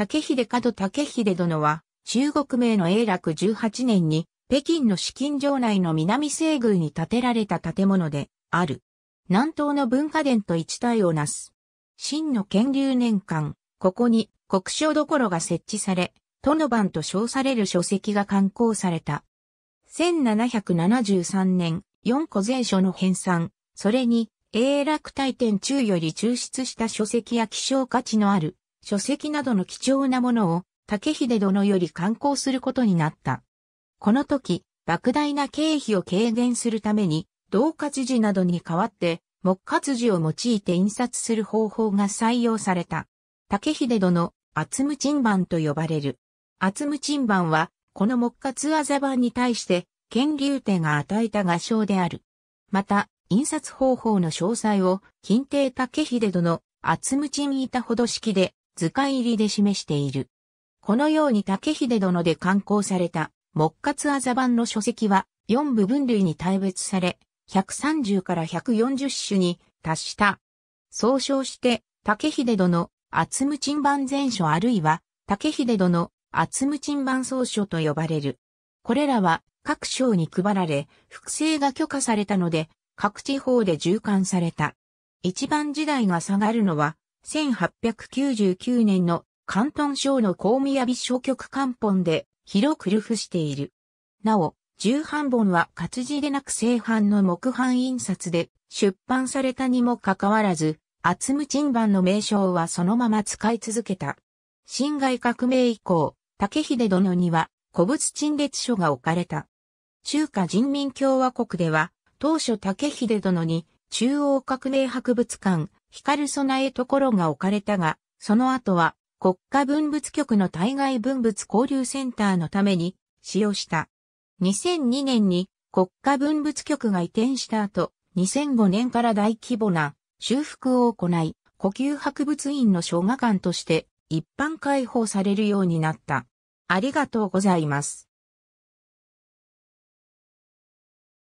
竹秀門竹秀殿は、中国名の永楽18年に、北京の資金城内の南西宮に建てられた建物で、ある。南東の文化殿と一体をなす。真の建立年間、ここに国書どころが設置され、殿番と称される書籍が刊行された。1773年、四個税書の編纂、それに、永楽大典中より抽出した書籍や希少価値のある書籍などの貴重なものを竹秀殿より刊行することになった。この時、莫大な経費を軽減するために、同活字などに代わって、木活字を用いて印刷する方法が採用された。竹秀殿、厚む賃版と呼ばれる。厚む賃版は、この木活あざ版に対して、権竜帝が与えた画商である。また、印刷方法の詳細を、近帝竹秀殿、厚む賃板ほど式で、図解入りで示している。このように竹秀殿で刊行された、木活あざ版の書籍は、4部分類に大別され、130から140種に達した。総称して、竹秀殿、厚む賃版全書あるいは、竹秀殿、厚む賃版総書と呼ばれる。これらは、各省に配られ、複製が許可されたので、各地方で重管された。一番時代が下がるのは、1899年の関東省の高宮美書局官本で広く流布している。なお、重版本は活字でなく正版の木版印刷で出版されたにもかかわらず、厚む賃版の名称はそのまま使い続けた。侵害革命以降、竹秀殿には古物陳列書が置かれた。中華人民共和国では、当初竹秀殿に中央革命博物館、光る備えところが置かれたが、その後は国家文物局の対外文物交流センターのために使用した。2002年に国家文物局が移転した後、2005年から大規模な修復を行い、呼吸博物院の小画館として一般開放されるようになった。ありがとうございます。